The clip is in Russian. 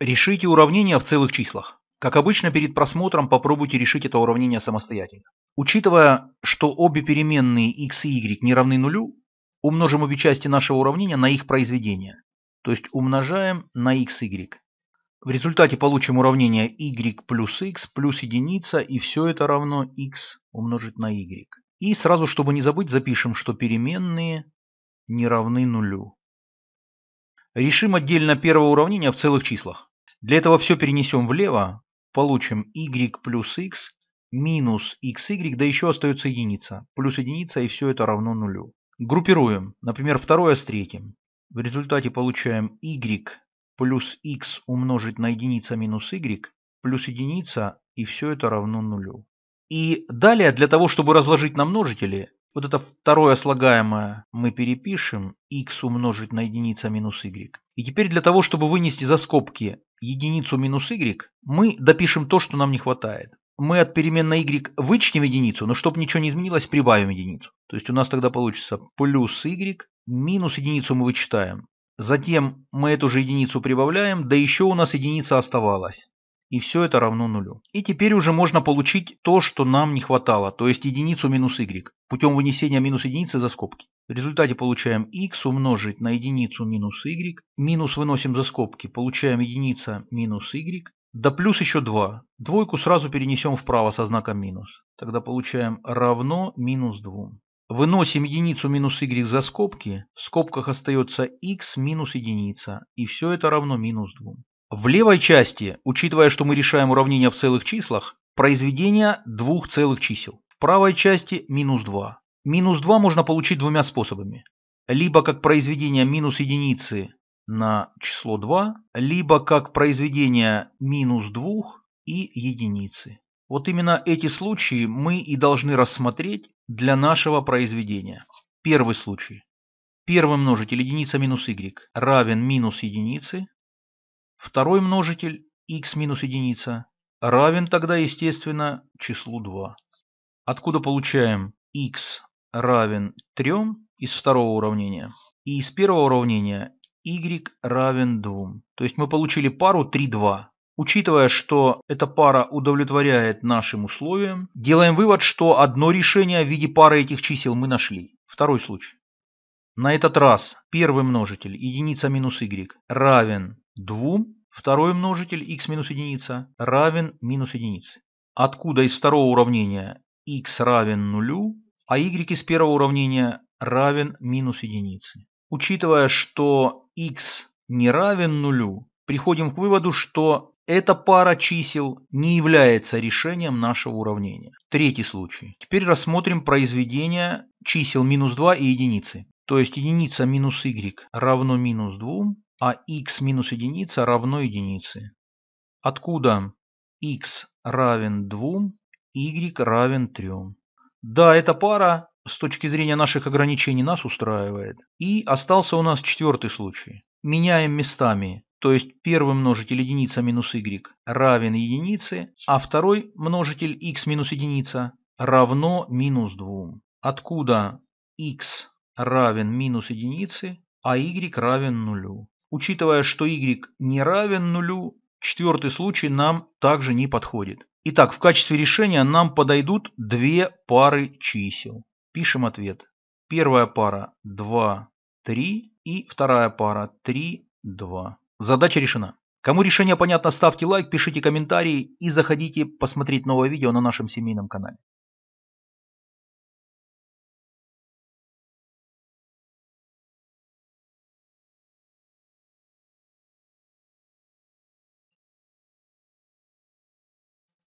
Решите уравнение в целых числах. Как обычно, перед просмотром попробуйте решить это уравнение самостоятельно. Учитывая, что обе переменные x и y не равны нулю, умножим обе части нашего уравнения на их произведение, то есть умножаем на x, y. В результате получим уравнение y плюс x плюс единица, и все это равно x умножить на y. И сразу, чтобы не забыть, запишем, что переменные не равны нулю. Решим отдельно первое уравнение в целых числах. Для этого все перенесем влево, получим y плюс x минус xy, да еще остается единица. Плюс единица и все это равно нулю. Группируем, например, второе с третьим. В результате получаем y плюс x умножить на единица минус y плюс единица и все это равно нулю. И далее, для того, чтобы разложить на множители, вот это второе слагаемое мы перепишем, x умножить на единица минус y. И теперь для того, чтобы вынести за скобки единицу минус y, мы допишем то, что нам не хватает. Мы от переменной y вычтем единицу, но чтобы ничего не изменилось, прибавим единицу. То есть у нас тогда получится плюс y, минус единицу мы вычитаем. Затем мы эту же единицу прибавляем, да еще у нас единица оставалась и все это равно нулю. И теперь уже можно получить то, что нам не хватало, то есть единицу минус y, путем вынесения минус единицы за скобки. В результате получаем x умножить на единицу минус y, минус выносим за скобки, получаем единица минус y, да плюс еще 2. Двойку сразу перенесем вправо со знаком минус. Тогда получаем равно минус 2. Выносим единицу минус y за скобки, в скобках остается x минус единица, и все это равно минус 2. В левой части, учитывая, что мы решаем уравнение в целых числах, произведение двух целых чисел. В правой части минус 2. Минус 2 можно получить двумя способами. Либо как произведение минус единицы на число 2, либо как произведение минус 2 и единицы. Вот именно эти случаи мы и должны рассмотреть для нашего произведения. Первый случай. Первый множитель единица минус y равен минус единицы. Второй множитель x минус единица равен тогда, естественно, числу 2. Откуда получаем x равен 3 из второго уравнения и из первого уравнения y равен 2. То есть мы получили пару 3, 2. Учитывая, что эта пара удовлетворяет нашим условиям, делаем вывод, что одно решение в виде пары этих чисел мы нашли. Второй случай. На этот раз первый множитель единица минус y равен 2 второй множитель x минус единица равен минус единице. Откуда из второго уравнения x равен нулю, а y из первого уравнения равен минус единице. Учитывая, что x не равен нулю, приходим к выводу, что эта пара чисел не является решением нашего уравнения. Третий случай. Теперь рассмотрим произведение чисел минус 2 и единицы. То есть единица минус y равно минус 2 а x минус единица равно единице. Откуда x равен 2, y равен 3. Да, эта пара с точки зрения наших ограничений нас устраивает. И остался у нас четвертый случай. Меняем местами. То есть первый множитель единица минус y равен единице, а второй множитель x минус единица равно минус 2. Откуда x равен минус единице, а y равен нулю. Учитывая, что y не равен нулю, четвертый случай нам также не подходит. Итак, в качестве решения нам подойдут две пары чисел. Пишем ответ. Первая пара 2, 3 и вторая пара 3, 2. Задача решена. Кому решение понятно, ставьте лайк, пишите комментарии и заходите посмотреть новое видео на нашем семейном канале.